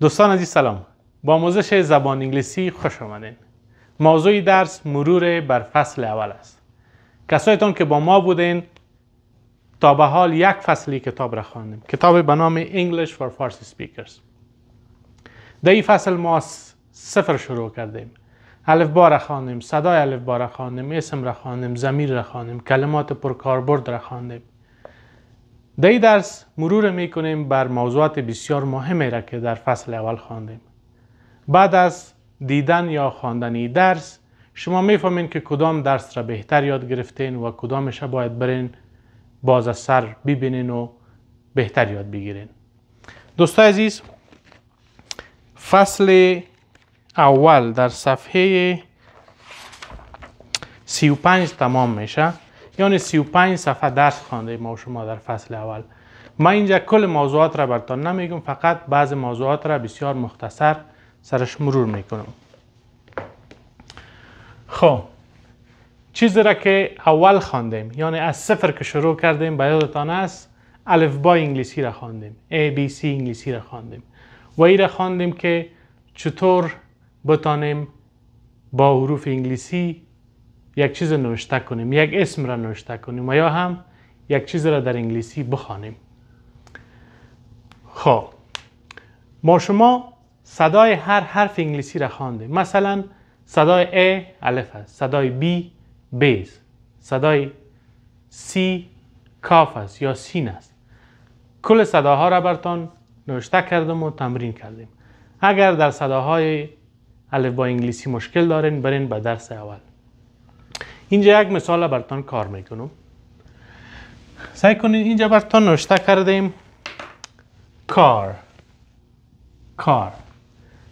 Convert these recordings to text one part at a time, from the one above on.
دوستان عزیز سلام با آموزش زبان انگلیسی خوش آمدین موضوع درس مرور بر فصل اول است کسایتان که با ما بودین تا به حال یک فصلی کتاب را خواندیم کتاب به نام English for Farsi Speakers در این فصل ما صفر شروع کردیم الف را خواندیم صدای الف را خواندیم اسم را خواندیم زمیر را خواندیم کلمات پرکاربرد را خواندیم در این درس مرور می بر موضوعات بسیار مهمی را که در فصل اول خواندیم. بعد از دیدن یا خواندن درس شما میفهمین که کدام درس را بهتر یاد گرفتین و کدامش را باید برین باز از سر ببینین و بهتر یاد بگیرین. دوستای عزیز فصل اول در صفحه 35 تمام میشه یعنی پنج صفحه درس خوانده ما شما در فصل اول من اینجا کل موضوعات را برتان نمیگم فقط بعض موضوعات را بسیار مختصر سرش مرور میکنم خب چیزی را که اول خواندیم یعنی از صفر که شروع کردیم به یادتان است با انگلیسی را خواندیم ای بی سی انگلیسی را خواندیم و ای را خواندیم که چطور بتانیم با حروف انگلیسی یک چیز نوشته کنیم یک اسم را نوشته کنیم و یا هم یک چیز را در انگلیسی بخوانیم خب ما شما صدای هر حرف انگلیسی را خواندیم مثلا صدای A الف است صدای B بیز صدای C کاف است یا سین است کل صداها را برتان نوشته کردم و تمرین کردیم اگر در صداهای الف با انگلیسی مشکل دارین برین به درس اول اینجا یک مثال برتان کار میکنم سعی کنید اینجا براتون نشته کردیم کار کار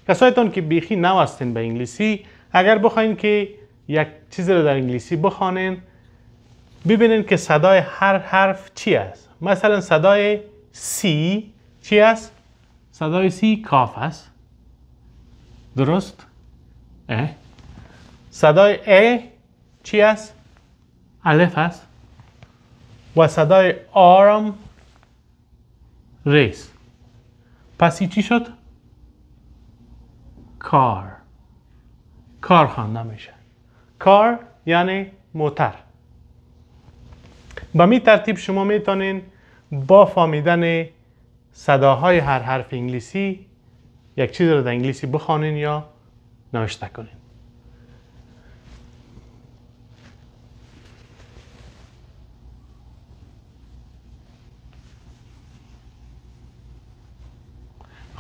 کسایتون که بیخی نو به انگلیسی اگر بخواین که یک چیز رو در انگلیسی بخوانین ببینین که صدای هر حرف چی است مثلا صدای سی چی است صدای سی کاف است درست اه. صدای ا چی است؟ الف است و صدای آرام ریس پس چی شد؟ کار کار خوانده میشه کار یعنی موتر به می ترتیب شما میتونین با فامیدن صداهای هر حرف انگلیسی یک چیز رو در انگلیسی بخوانین یا نوشته کنین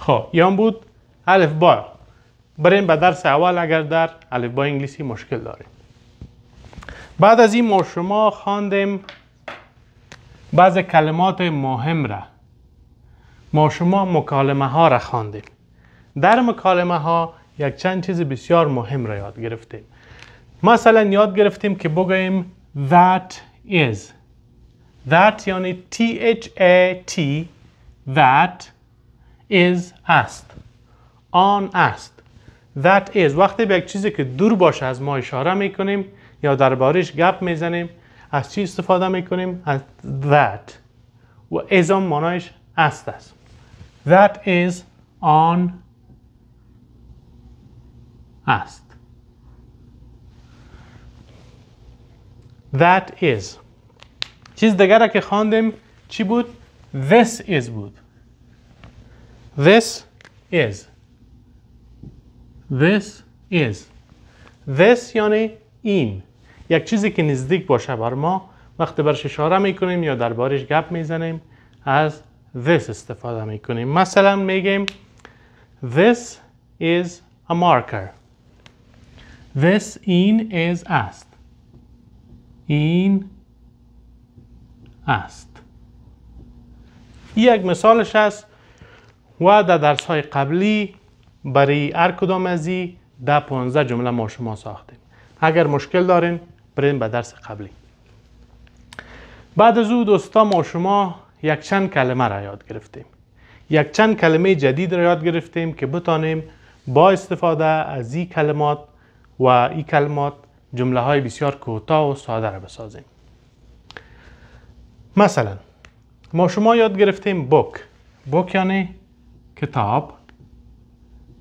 خب یان بود الف با بریم به درس اول اگر در الف با انگلیسی مشکل داریم بعد از این ما شما خواندیم بعض کلمات مهم را ما شما مکالمه ها را خواندیم در مکالمه ها یک چند چیز بسیار مهم را یاد گرفتیم مثلا یاد گرفتیم که بگوییم that is that یعنی t h a t that is است آن است that is وقتی به یک چیزی که دور باشه از ما اشاره میکنیم یا دربارش گپ میزنیم از چی استفاده میکنیم از that و is هم مانایش است است that is on است that is چیز دیگر که خواندیم چی بود this is بود This is. This is. This یعنی این. یک چیزی که نزدیک باشه بر ما وقتی برش اشاره میکنیم یا دربارش گپ میزنیم از this استفاده میکنیم مثلا میگیم This is a marker. This این is است. این است. یک مثالش است و در درس های قبلی برای هر کدام از این ده 15 جمله ما شما ساختیم اگر مشکل دارین برین به درس قبلی بعد از او دوستا ما شما یک چند کلمه را یاد گرفتیم یک چند کلمه جدید را یاد گرفتیم که بتانیم با استفاده از این کلمات و این کلمات جمله های بسیار کوتاه و ساده را بسازیم مثلا ما شما یاد گرفتیم بک. بک یعنی کتاب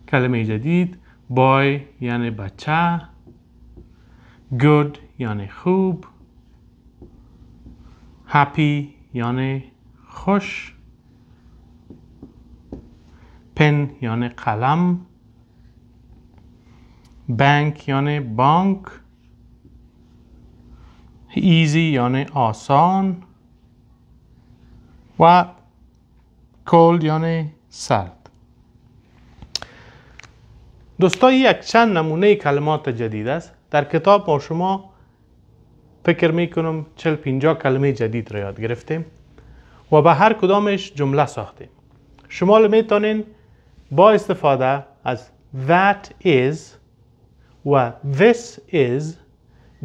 کلمه جدید بای یعنی بچه گود یعنی خوب هپی یعنی خوش پن یعنی قلم بانک یعنی بانک ایزی یعنی آسان و کولد یعنی سرد دوستایی یک چند نمونه کلمات جدید است در کتاب با شما فکر می کنم چل پینجا کلمه جدید را یاد گرفتیم و به هر کدامش جمله ساختیم شما میتونین با استفاده از that is و this is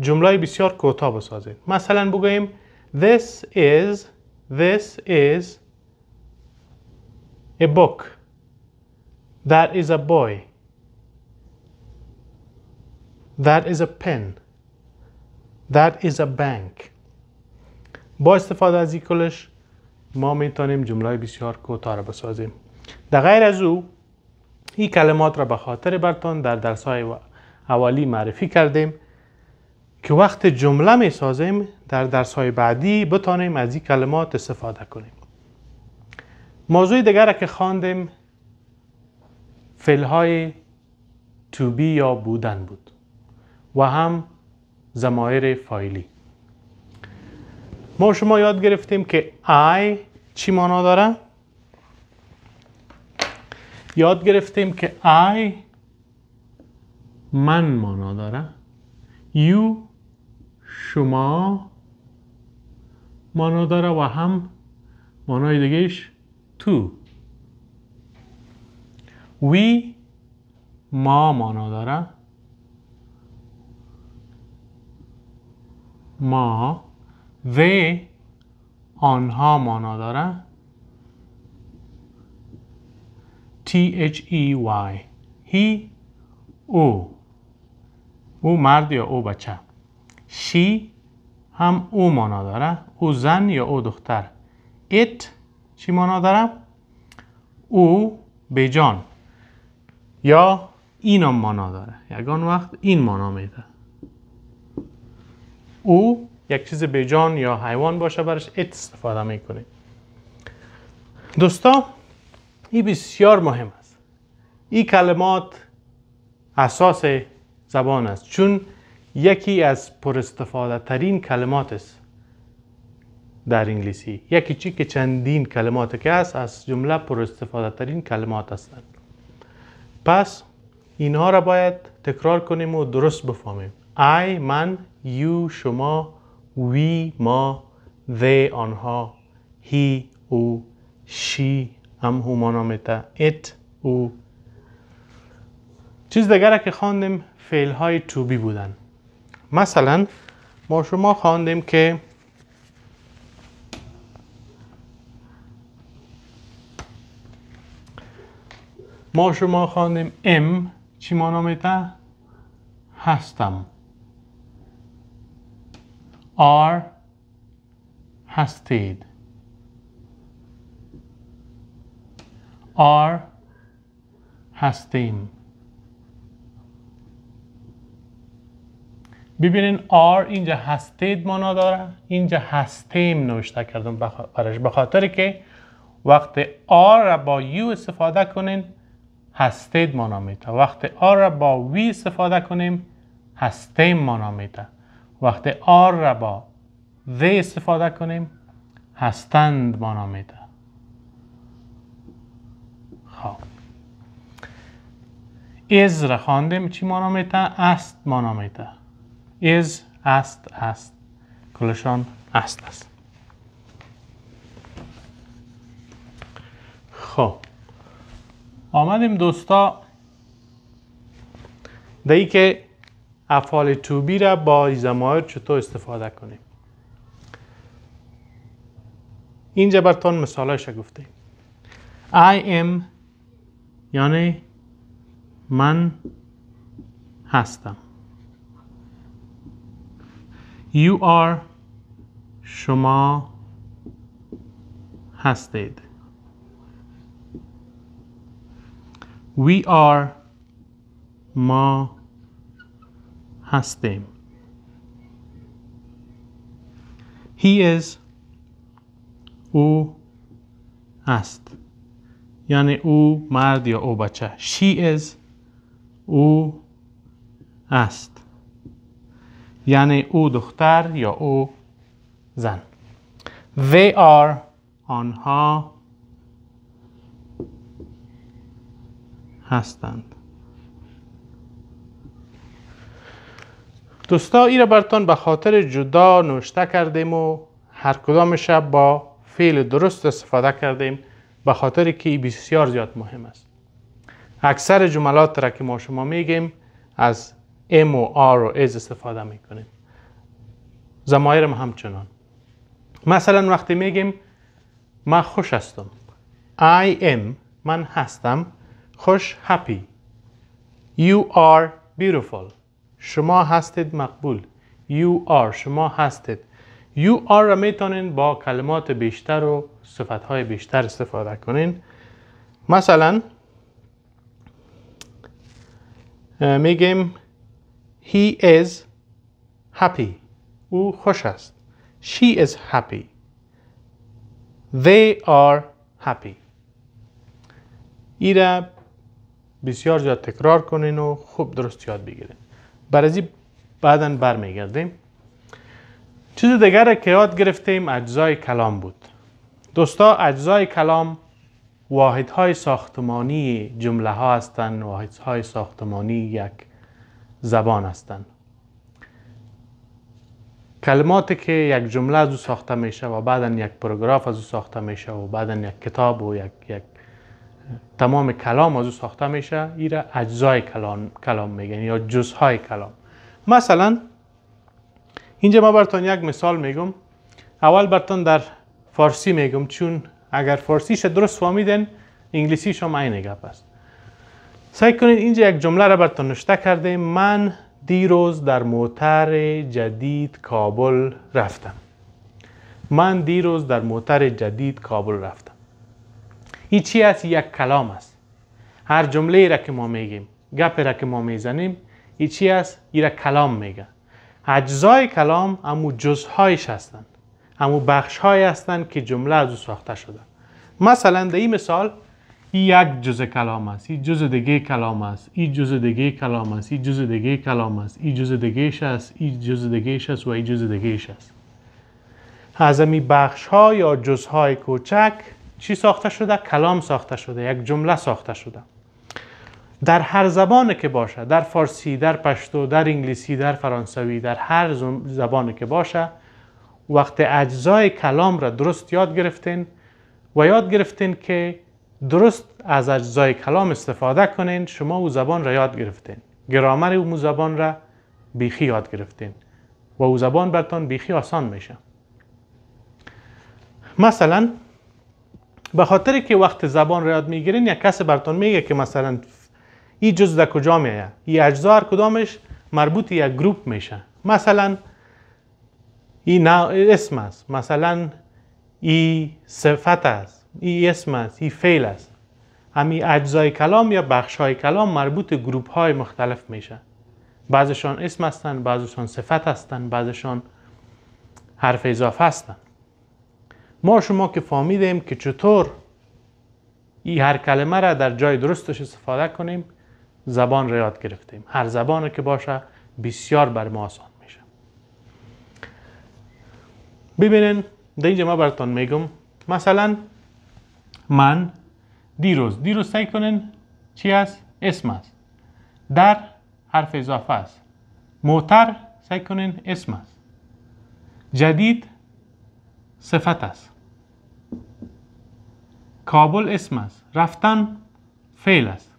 جمله بسیار کوتاه بسازید مثلا بگوییم this is this is a book. That is a boy. That is a pen. That is a bank. با استفاده از این کلش ما میتونیم جمله بسیار کوتاه را بسازیم در غیر از او این کلمات را به خاطر برتان در درس های اولی معرفی کردیم که وقت جمله می سازیم در درس های بعدی بتانیم از این کلمات استفاده کنیم موضوع دیگر که خواندیم فعلهای توبی یا بودن بود و هم زمایر فایلی ما شما یاد گرفتیم که I چی مانا داره یاد گرفتیم که I من مانا داره you شما مانا داره و هم مانای دیگهش تو وی ما مانا داره ما و آنها مانا داره T H E Y هی او او مرد یا او بچه شی هم او مانا داره او زن یا او دختر it چی مانا داره او بیجان یا هم مانا داره یگان وقت این مانا میده او یک چیز بیجان یا حیوان باشه برش ات استفاده میکنه دوستا این بسیار مهم است این کلمات اساس زبان است چون یکی از پر استفاده ترین کلمات است در انگلیسی یکی چی که چندین کلمات که هست از جمله پر استفاده ترین کلمات هستند پس اینها را باید تکرار کنیم و درست بفهمیم I من you شما we ما they آنها he او she هم it او چیز دیگر که خواندیم فعل های to be بودن مثلا ما شما خواندیم که ما شما خواندیم ام چی مانا هستم آر هستید آر هستیم ببینین آر اینجا هستید مانا داره اینجا هستیم نوشته کردم برش به که وقت آر را با یو استفاده کنین هستید مانامیتا وقتی آر را با وی استفاده کنیم هستیم مانامیتا وقتی آر را با ذی استفاده کنیم هستند مانامیتا خب از را خواندیم چی مانامیتا است مانامیتا از است است کلشان است است خب آمدیم دوستا ای که افعال توبی را با ایزمایر چطور استفاده کنیم اینجا برتان مثالش را گفته I am یعنی من هستم You are شما هستید We are ما هستیم He is او است یعنی او مرد یا او بچه She is او است یعنی او دختر یا او زن They are آنها هستند دوستا ای را برتان به خاطر جدا نوشته کردیم و هر کدام شب با فعل درست استفاده کردیم به خاطر که بسیار زیاد مهم است اکثر جملات را که ما شما میگیم از ام و آر و از استفاده میکنیم زمایر هم همچنان مثلا وقتی میگیم من خوش هستم I am من هستم خوش happy You are beautiful شما هستید مقبول You are شما هستید You are را میتونین با کلمات بیشتر و های بیشتر استفاده کنین مثلا میگیم He is happy او خوش است She is happy They are happy ایره بسیار زیاد تکرار کنین و خوب درست یاد بگیرین برازی بعدا برمیگردیم چیز دیگر که یاد گرفتیم اجزای کلام بود دوستا اجزای کلام واحد های ساختمانی جمله ها هستند واحد های ساختمانی یک زبان هستند کلماتی که یک جمله از او ساخته میشه و بعدا یک پروگراف از او ساخته میشه و بعدا یک کتاب و یک, یک تمام کلام از او ساخته میشه ای را اجزای کلام, کلام میگن یا جزهای کلام مثلا اینجا ما برتان یک مثال میگم اول برتان در فارسی میگم چون اگر فارسیش درست فهمیدن انگلیسی هم این گپ است سعی کنید اینجا یک جمله را برتان نشته کرده من دیروز در موتر جدید کابل رفتم من دیروز در موتر جدید کابل رفتم این چی است یک کلام است هر جمله را که ما میگیم گپ را که ما میزنیم این چی است این را کلام میگه اجزای کلام همو جزهایش هستند همو بخش هستند که جمله از او ساخته شده مثلا در این مثال این یک جزء کلام است این جزء دیگه کلام است این جزء دیگه کلام است این جزء دیگه کلام است این جزء دیگه است این جزء دیگه است و این جزء دیگه است از این بخش ها یا جزء های کوچک چی ساخته شده؟ کلام ساخته شده یک جمله ساخته شده در هر زبانی که باشه در فارسی، در پشتو، در انگلیسی، در فرانسوی در هر زبانی که باشه وقت اجزای کلام را درست یاد گرفتین و یاد گرفتین که درست از اجزای کلام استفاده کنین شما او زبان را یاد گرفتین گرامر او زبان را بیخی یاد گرفتین و او زبان برتان بیخی آسان میشه مثلا به خاطر که وقت زبان را یاد میگیرین یک کس براتون میگه که مثلا این جزء در کجا میایه این اجزا هر کدامش مربوط یک گروپ میشه مثلا این اسم است مثلا این صفت است این اسم است این فعل است همی اجزای کلام یا بخش های کلام مربوط گروپ های مختلف میشه بعضشان اسم هستند بعضشان صفت هستند بعضشان حرف اضافه هستن. ما شما که فهمیدیم که چطور این هر کلمه را در جای درستش استفاده کنیم زبان را یاد گرفتیم هر زبان که باشه بسیار بر ما آسان میشه ببینین در اینجا ما براتون میگم مثلا من دیروز دیروز سعی کنین چی است اسم است در حرف اضافه است موتر سعی کنین اسم است جدید صفت است کابل اسم است رفتن فعل است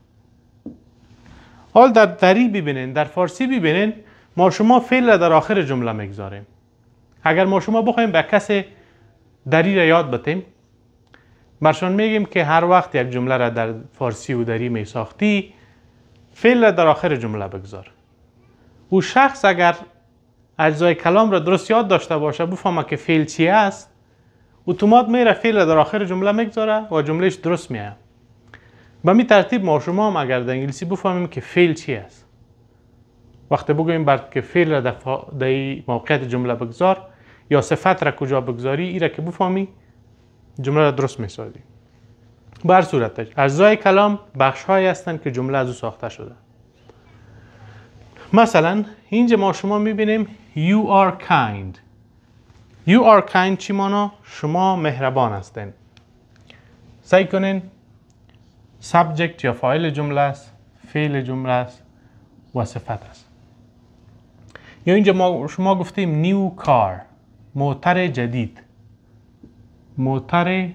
حال در دری ببینین در فارسی ببینین ما شما فعل را در آخر جمله میگذاریم اگر ما شما بخوایم به کس دری را یاد بتیم برشان میگیم که هر وقت یک جمله را در فارسی و دری میساختی فعل را در آخر جمله بگذار او شخص اگر اجزای کلام را درست یاد داشته باشه بفهمه که فعل چی است اتومات میره فعل را در آخر جمله میگذاره و جملهش درست میه به می ترتیب ما شما هم اگر در انگلیسی بفهمیم که فعل چی است وقتی بگویم بعد که فعل را در موقعیت جمله بگذار یا صفت را کجا بگذاری ای را که بفهمی جمله را درست میسازی بر هر صورتش اجزای کلام بخش هایی هستند که جمله از او ساخته شده مثلا اینجا ما شما میبینیم You are kind. You are kind چی مانا؟ شما مهربان هستین. سعی کنین سبجکت یا فایل جمله است، فعل جمله است و صفت است. یا اینجا ما شما گفتیم نیو کار موتر جدید موتر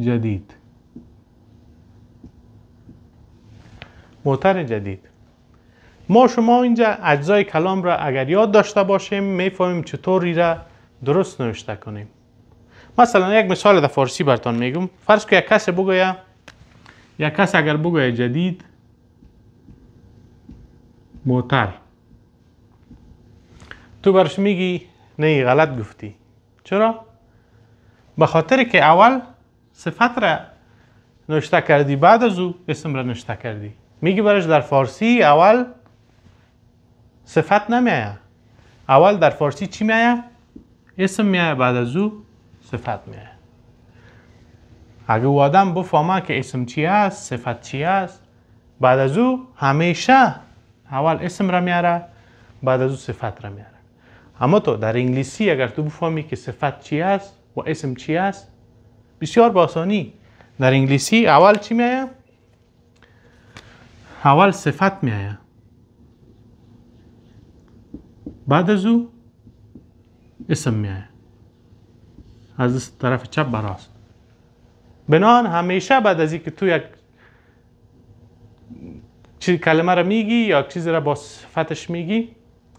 جدید موتر جدید ما شما اینجا اجزای کلام را اگر یاد داشته باشیم میفهمیم چطوری را درست نوشته کنیم مثلا یک مثال در فارسی برتان میگم فرض که یک کس بگویه یک کس اگر بگویه جدید موتر تو برش میگی نه غلط گفتی چرا؟ به خاطر که اول صفت را نوشته کردی بعد از او اسم را نوشته کردی میگی برش در فارسی اول صفت نمیایه اول در فارسی چی می میایه؟ اسم می میایه بعد از او صفت میایه اگه او آدم بفهمه که اسم چی است صفت چی است بعد از او همیشه اول اسم را میاره بعد از او صفت را میاره اما تو در انگلیسی اگر تو بفهمی که صفت چی است و اسم چی است بسیار باسانی در انگلیسی اول چی می میایه اول صفت میایه بعد از او اسم می از طرف چپ براست راست بنان همیشه بعد از اینکه تو یک کلمه را میگی یا چیزی را با صفتش میگی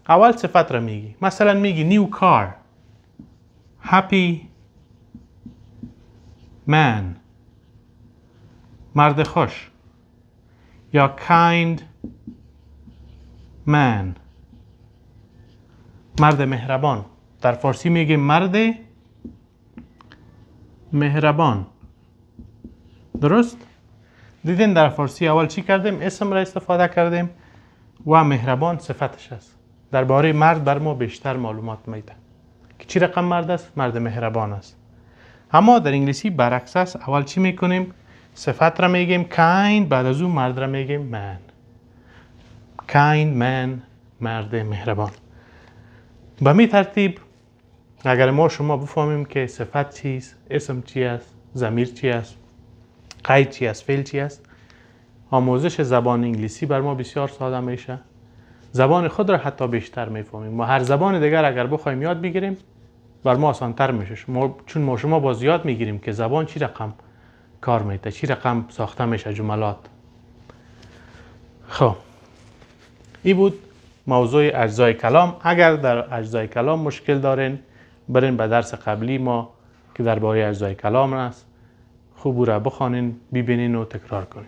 اول صفت را میگی مثلا میگی نیو کار هپی من مرد خوش یا کایند من مرد مهربان در فارسی میگیم مرد مهربان درست؟ دیدین در فارسی اول چی کردیم؟ اسم را استفاده کردیم و مهربان صفتش است درباره مرد بر ما بیشتر معلومات میده که چی رقم مرد است؟ مرد مهربان است اما در انگلیسی برعکس است اول چی میکنیم؟ صفت را میگیم kind بعد از اون مرد را میگیم man kind man مرد مهربان به می ترتیب اگر ما شما بفهمیم که صفت چیست اسم چی است زمیر چی است قید چی است فعل چی است آموزش زبان انگلیسی بر ما بسیار ساده میشه زبان خود را حتی بیشتر میفهمیم ما هر زبان دیگر اگر بخوایم یاد بگیریم بر ما آسانتر میشه ما چون ما شما باز یاد میگیریم که زبان چی رقم کار میده چی رقم ساخته میشه جملات خب این بود موضوع اجزای کلام اگر در اجزای کلام مشکل دارین برین به درس قبلی ما که درباره اجزای کلام است خوب او را بخوانین ببینین و تکرار کنین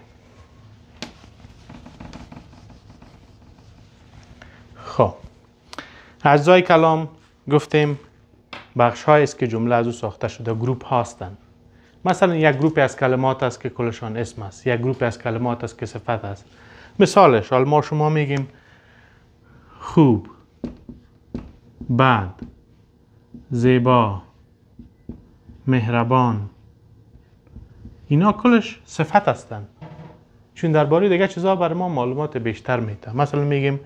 خب اجزای کلام گفتیم بخش است که جمله از او ساخته شده گروپ هستند مثلا یک گروپ از کلمات است که کلشان اسم است یک گروپی از کلمات است که صفت است مثالش حال ما شما میگیم خوب بد زیبا مهربان اینا کلش صفت هستن. چون درباره دیگه چیزها بر ما معلومات بیشتر میده مثلا میگیم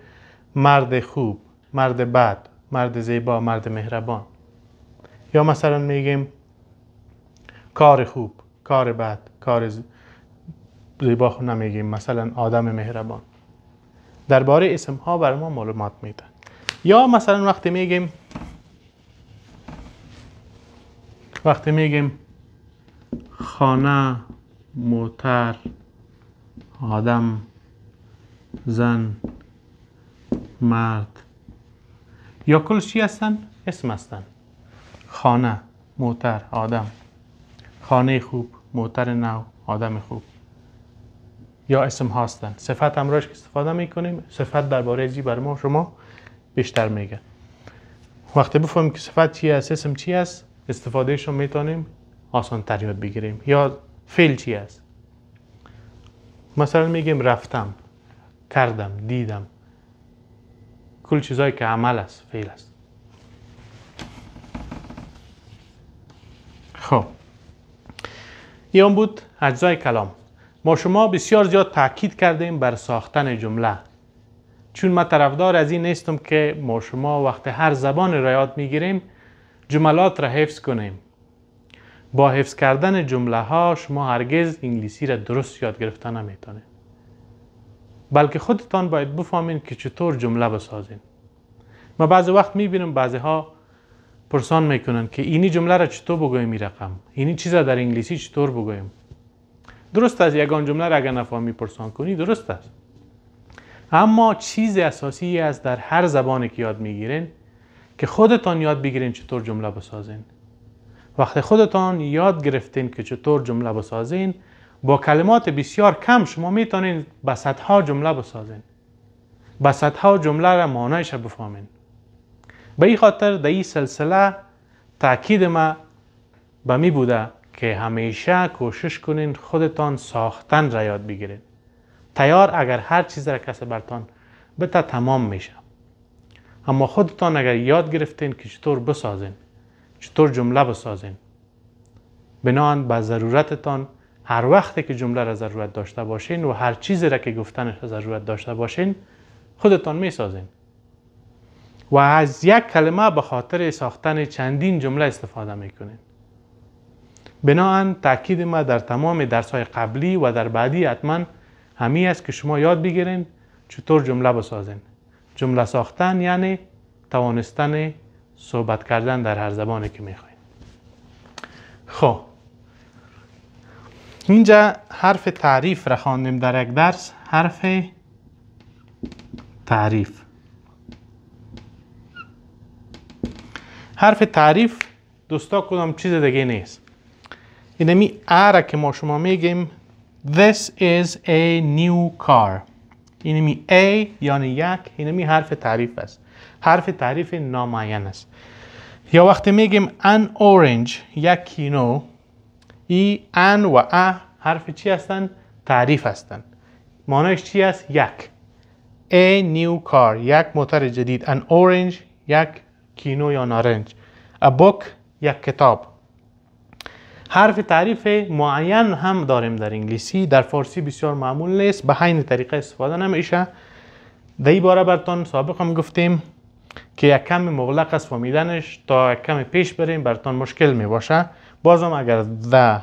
مرد خوب مرد بد مرد زیبا مرد مهربان یا مثلا میگیم کار خوب کار بد کار زیبا خب نمیگیم مثلا آدم مهربان درباره اسم ها بر ما معلومات میده یا مثلا وقتی میگیم وقتی میگیم خانه موتر آدم زن مرد یا کل چی هستن؟ اسم هستن خانه موتر آدم خانه خوب موتر نو آدم خوب یا اسم هستند صفت همراهش که استفاده میکنیم صفت درباره جی بر ما شما بیشتر میگه وقتی بفهمیم که صفت چی است اسم چی است استفادهش رو میتونیم آسان تر بگیریم یا فعل چی است مثلا میگیم رفتم کردم دیدم کل چیزایی که عمل است فعل است خب این بود اجزای کلام ما شما بسیار زیاد تاکید کردیم بر ساختن جمله چون ما طرفدار از این نیستم که ما شما وقت هر زبان را یاد میگیریم جملات را حفظ کنیم با حفظ کردن جمله ها شما هرگز انگلیسی را درست یاد گرفته نمیتونید بلکه خودتان باید بفهمین که چطور جمله بسازین ما بعضی وقت میبینم بعضی ها پرسان میکنن که اینی جمله را چطور بگویم این رقم اینی چیز را در انگلیسی چطور بگویم درست است یگان جمله را اگر نفهمی پرسان کنی درست است اما چیز اساسی است در هر زبانی که یاد میگیرین که خودتان یاد بگیرین چطور جمله بسازین وقتی خودتان یاد گرفتین که چطور جمله بسازین با کلمات بسیار کم شما میتونین به صدها جمله بسازین به صدها جمله را معنایش بفهمین به این خاطر در این سلسله تاکید ما به می بوده که همیشه کوشش کنین خودتان ساختن را یاد بگیرین تیار اگر هر چیز را کسی برتان بتا تمام میشه اما خودتان اگر یاد گرفتین که چطور بسازین چطور جمله بسازین بنان به ضرورتتان هر وقتی که جمله را ضرورت داشته باشین و هر چیزی را که گفتنش را ضرورت داشته باشین خودتان میسازین و از یک کلمه به خاطر ساختن چندین جمله استفاده میکنین بناهن تاکید ما در تمام درس های قبلی و در بعدی حتما همی است که شما یاد بگیرین چطور جمله بسازین جمله ساختن یعنی توانستن صحبت کردن در هر زبانی که میخواین خب اینجا حرف تعریف را خواندیم در یک درس حرف تعریف حرف تعریف دوستا کدام چیز دیگه نیست اینمی اره که ما شما میگیم This is a new car اینمی A یعنی یک اینمی حرف تعریف است حرف تعریف نامعین است یا وقتی میگیم an orange یک کینو ای ان و ا حرف چی هستند تعریف هستن. مانایش چی است یک a new car یک موتر جدید an orange یک کینو یا نارنج a book یک کتاب حرف تعریف معین هم داریم در انگلیسی در فارسی بسیار معمول نیست به همین طریقه استفاده نمیشه در این باره برتان سابق هم گفتیم که یک کم مغلق است فهمیدنش تا یک کم پیش بریم برتان مشکل می باشه بازم اگر ده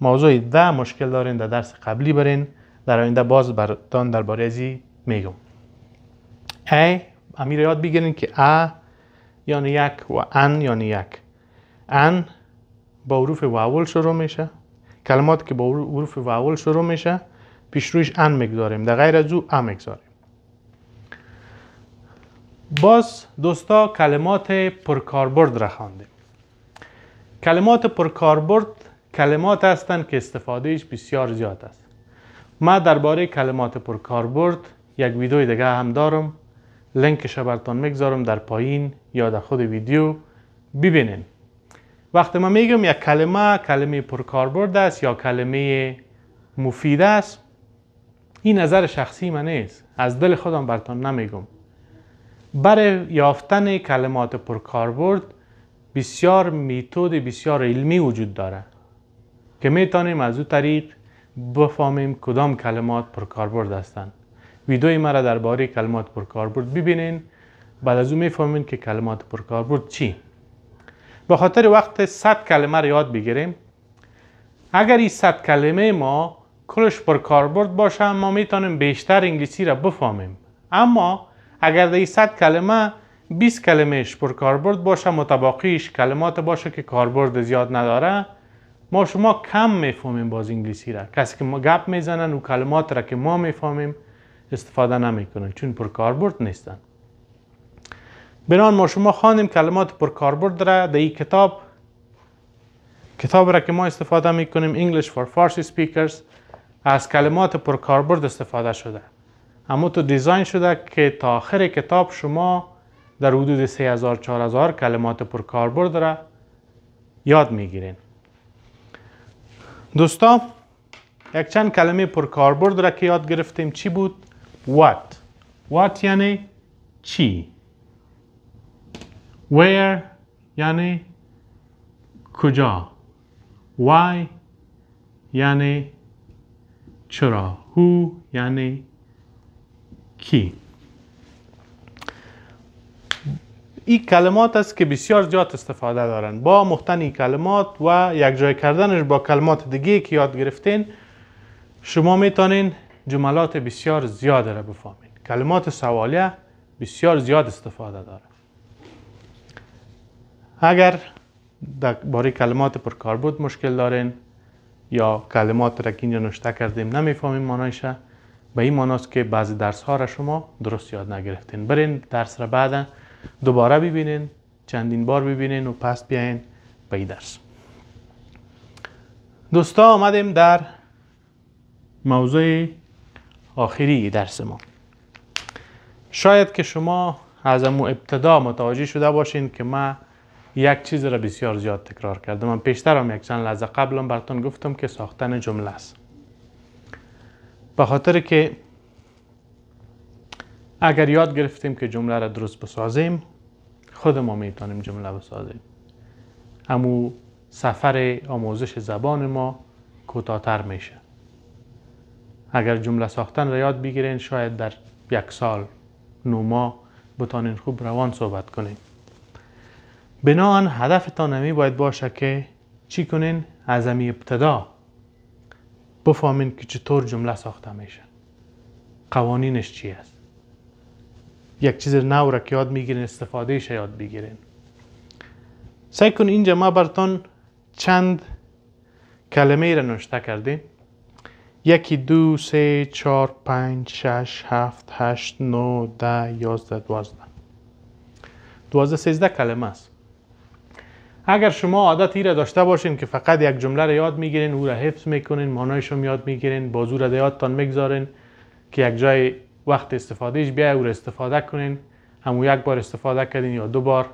موضوع ده مشکل دارین در درس قبلی برین در آینده باز برتان درباره ازی میگم ای امیر یاد بگیرین که ا یعنی یک و ان یعنی یک ان با حروف واول شروع میشه کلمات که با حروف واول شروع میشه پیش رویش ان میگذاریم در غیر از او ا میگذاریم باز دوستا کلمات پرکاربرد را خواندیم کلمات پرکاربرد کلمات هستند که استفادهش بسیار زیاد است ما درباره کلمات پرکاربرد یک ویدیو دیگه هم دارم لینکش براتون میگذارم در پایین یا در خود ویدیو ببینین وقتی ما میگم یک کلمه کلمه پرکاربرد است یا کلمه مفید است این نظر شخصی من نیست از دل خودم برتان نمیگم برای یافتن کلمات پرکاربرد بسیار میتود بسیار علمی وجود داره که میتونیم از او طریق بفهمیم کدام کلمات پرکاربرد هستند ویدیوی مرا درباره کلمات پرکاربرد ببینین بعد از او میفهمین که کلمات پرکاربرد چی به خاطر وقت 100 کلمه رو یاد بگیریم اگر این صد کلمه ما کلش پر کاربرد باشه ما میتونیم بیشتر انگلیسی را بفهمیم اما اگر در صد کلمه 20 کلمهش پر کاربرد باشه متباقیش کلمات باشه که کاربرد زیاد نداره ما شما کم میفهمیم باز انگلیسی را کسی که ما گپ میزنن و کلمات را که ما میفهمیم استفاده نمیکنن چون پر کاربرد نیستن بنان ما شما خانیم کلمات پرکاربرد را در این کتاب کتاب را که ما استفاده می کنیم English for Farsi Speakers از کلمات پرکاربرد استفاده شده اما تو دیزاین شده که تا آخر کتاب شما در حدود 3000 4000 کلمات کاربرد را یاد گیرین. دوستا یک چند کلمه کاربرد را که یاد گرفتیم چی بود what what یعنی چی Where یعنی کجا Why یعنی چرا Who یعنی کی این کلمات است که بسیار زیاد استفاده دارند با مختن این کلمات و یک جای کردنش با کلمات دیگه که یاد گرفتین شما میتونین جملات بسیار زیاد را بفهمین کلمات سوالیه بسیار زیاد استفاده داره اگر باری کلمات پر بود مشکل دارین یا کلمات را که اینجا نشته کردیم نمیفهمیم مانایشه به این ماناست که بعضی درس ها را شما درست یاد نگرفتین برین درس را بعدا دوباره ببینین چندین بار ببینین و پس بیاین به این درس دوستا آمدیم در موضوع آخری درس ما شاید که شما از امو ابتدا متوجه شده باشین که ما یک چیز را بسیار زیاد تکرار کردم من پیشتر هم یک چند لحظه هم براتون گفتم که ساختن جمله است به خاطر که اگر یاد گرفتیم که جمله را درست بسازیم خود ما میتونیم جمله بسازیم اما سفر آموزش زبان ما کوتاهتر میشه اگر جمله ساختن را یاد بگیرین شاید در یک سال نو ماه بتانین خوب روان صحبت کنیم. بنا هدف هدفتان همی باید باشه که چی کنین از امی ابتدا بفهمین که چطور جمله ساخته میشه قوانینش چی است یک چیز نو را که یاد میگیرین استفادهش یاد بگیرین سعی کن اینجا ما برتان چند کلمه را نوشته کردیم یکی دو سه چهار پنج شش هفت هشت نو ده یازده دوازده دوازده سیزده کلمه است اگر شما عادت را داشته باشین که فقط یک جمله را یاد میگیرین او را حفظ میکنین مانایش رو یاد میگیرین بازو را یادتان میگذارین که یک جای وقت استفادهش بیا او را استفاده کنین همو یک بار استفاده کردین یا دو بار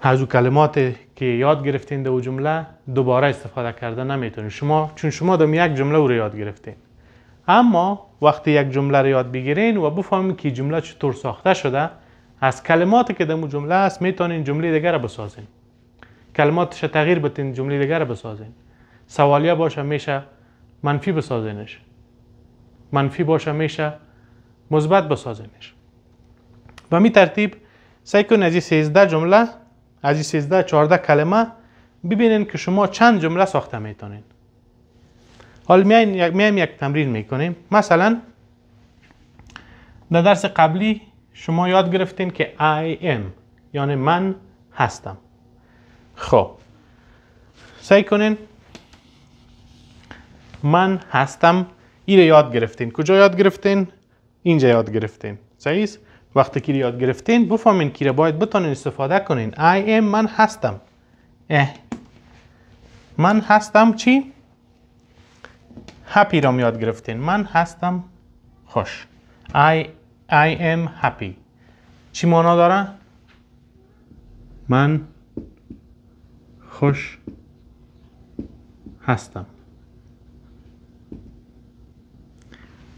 از او کلمات که یاد گرفتین در جمله دوباره استفاده کرده نمیتونین شما چون شما دم یک جمله او را یاد گرفتین اما وقتی یک جمله را یاد بگیرین و بفهمین که جمله چطور ساخته شده از کلماتی که در جمله است میتونین جمله دیگه را بسازین کلماتش تغییر بتین جمله دیگر بسازین سوالیه باشه میشه منفی بسازینش منفی باشه میشه مثبت بسازینش و می ترتیب سعی کن از 13 جمله از 13 14 کلمه ببینین که شما چند جمله ساخته میتونین حال میایم یک تمرین میکنیم مثلا در درس قبلی شما یاد گرفتین که I am یعنی من هستم خب سعی کنین من هستم این یاد گرفتین کجا یاد گرفتین اینجا یاد گرفتین صحیح وقتی که یاد گرفتین بفهمین که باید بتونین استفاده کنین I am من هستم اه. من هستم چی؟ happy رو یاد گرفتین من هستم خوش I, I am happy چی مانا داره؟ من خوش هستم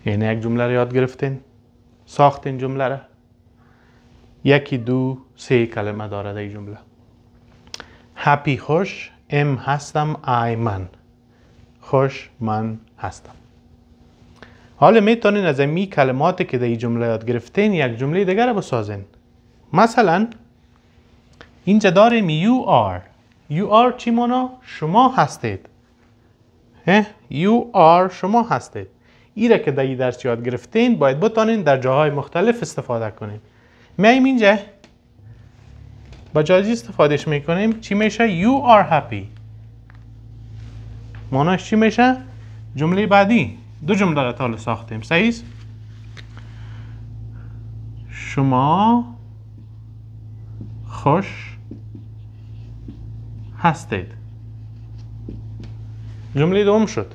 یعنی یک جمله رو یاد گرفتین ساختین جمله رو یکی دو سه کلمه دارد این جمله هپی خوش ام هستم آی من خوش من هستم حالا میتونین از می کلماتی که در این جمله یاد گرفتین یک جمله دیگر بسازین مثلا اینجا داریم یو آر You are چی مانا؟ شما هستید You are شما هستید ایره که در این درس یاد گرفتین باید بتانین در جاهای مختلف استفاده کنین میایم اینجا جایزی استفادهش میکنیم چی میشه؟ You are happy ماناش چی میشه؟ جمله بعدی دو جمله را تاله ساختیم سعیز شما خوش هستید جمله دوم شد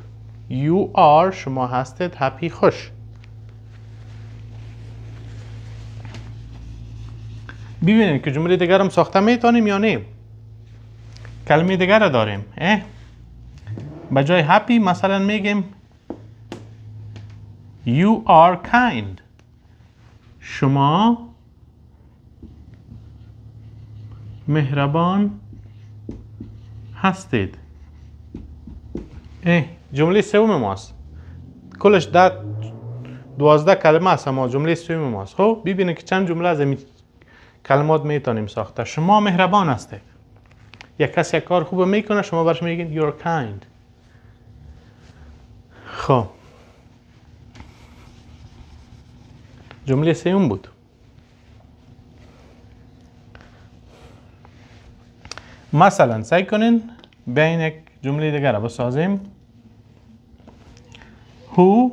You are شما هستید هپی خوش ببینید که جمله دیگر هم ساخته میتونیم یا نه کلمه دیگر داریم اه؟ به جای هپی مثلا میگیم You are kind شما مهربان هستید این جمله سوم ماست کلش ده دوازده کلمه است اما جمله سوم ماست خب ببینید که چند جمله از این کلمات میتونیم ساخته شما مهربان هستید یک کسی یک کار خوب میکنه شما برش میگین you're kind خب جمله سوم بود مثلا سعی کنین بین یک جمله دیگر رو بسازیم هو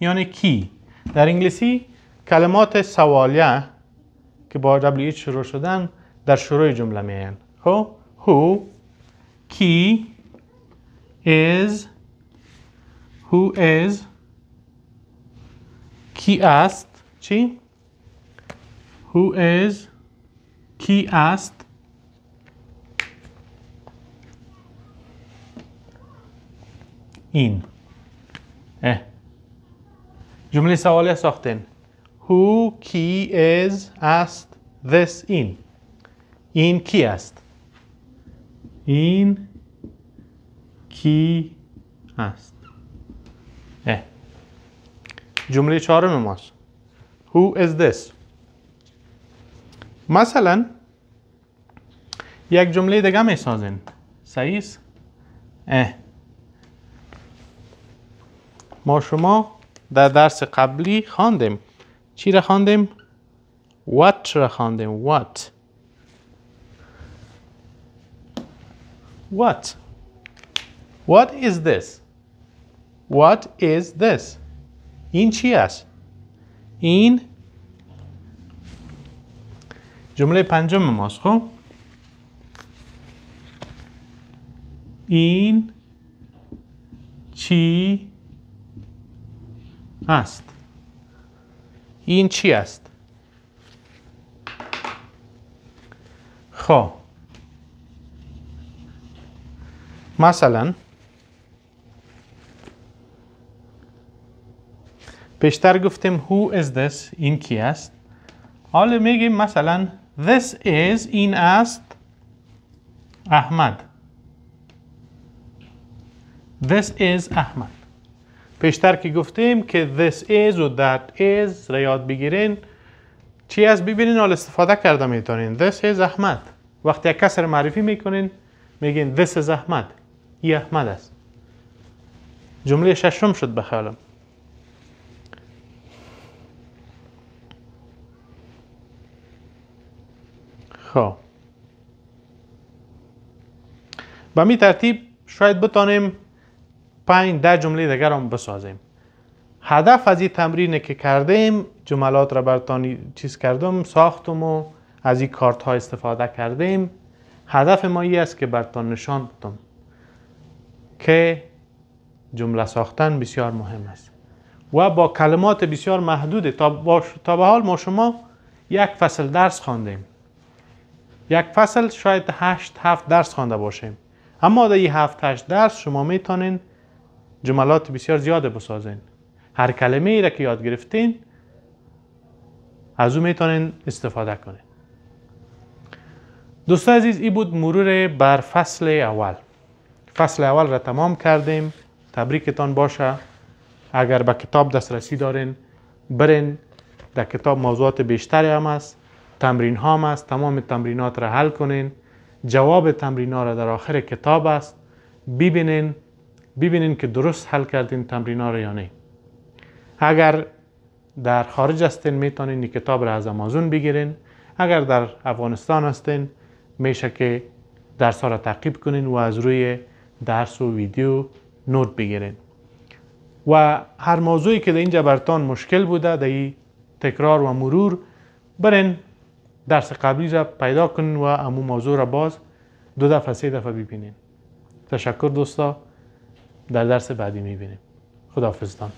یعنی کی در انگلیسی کلمات سوالیه که با H شروع شدن در شروع جمله میان هو who کی از هو از کی است چی هو از کی است این جمله سوالی ساختن. Who, کی, is, است, this, این این کی است؟ این کی است؟ جمله چهارم ماست. Who is this؟ مثلا یک جمله دیگه می سازین. ما شما در درس قبلی خواندیم چی را خواندیم what را خواندیم what what what is this what is this این چی است این جمله پنجم ماست خب این چی است این چی است خب مثلا بیشتر گفتیم who is this این کی است حالا میگیم مثلا this is این است احمد this is احمد پیشتر که گفتیم که this is و that is را یاد بگیرین چی از ببینین حال استفاده کرده میتونین this is احمد وقتی یک کس معرفی میکنین میگین this is احمد ای احمد است جمله ششم شد بخیالم خب به می ترتیب شاید بتانیم پنج ده جمله دیگر هم بسازیم هدف از این تمرین که کردیم جملات را برتان چیز کردم ساختم و از این کارت ها استفاده کردیم هدف ما این است که برتان نشان بدم که جمله ساختن بسیار مهم است و با کلمات بسیار محدوده تا, تا به حال ما شما یک فصل درس خواندیم یک فصل شاید هشت هفت درس خوانده باشیم اما در این هفت هشت درس شما میتونین جملات بسیار زیاده بسازین هر کلمه ای را که یاد گرفتین از او میتونین استفاده کنین دوستان عزیز ای بود مرور بر فصل اول فصل اول را تمام کردیم تبریکتان باشه اگر به کتاب دسترسی دارین برین در کتاب موضوعات بیشتری هم است تمرین ها هم است تمام تمرینات را حل کنین جواب تمرین ها را در آخر کتاب است ببینین ببینین که درست حل کردین تمرین ها رو یا نه اگر در خارج هستین میتونین این کتاب را از آمازون بگیرین اگر در افغانستان هستین میشه که درس ها را تعقیب کنین و از روی درس و ویدیو نوت بگیرین و هر موضوعی که در اینجا برتان مشکل بوده در این تکرار و مرور برین درس قبلی را پیدا کنین و امو موضوع را باز دو دفعه سه دفعه ببینین تشکر دوستا در درس بعدی میبینیم خداحافظتان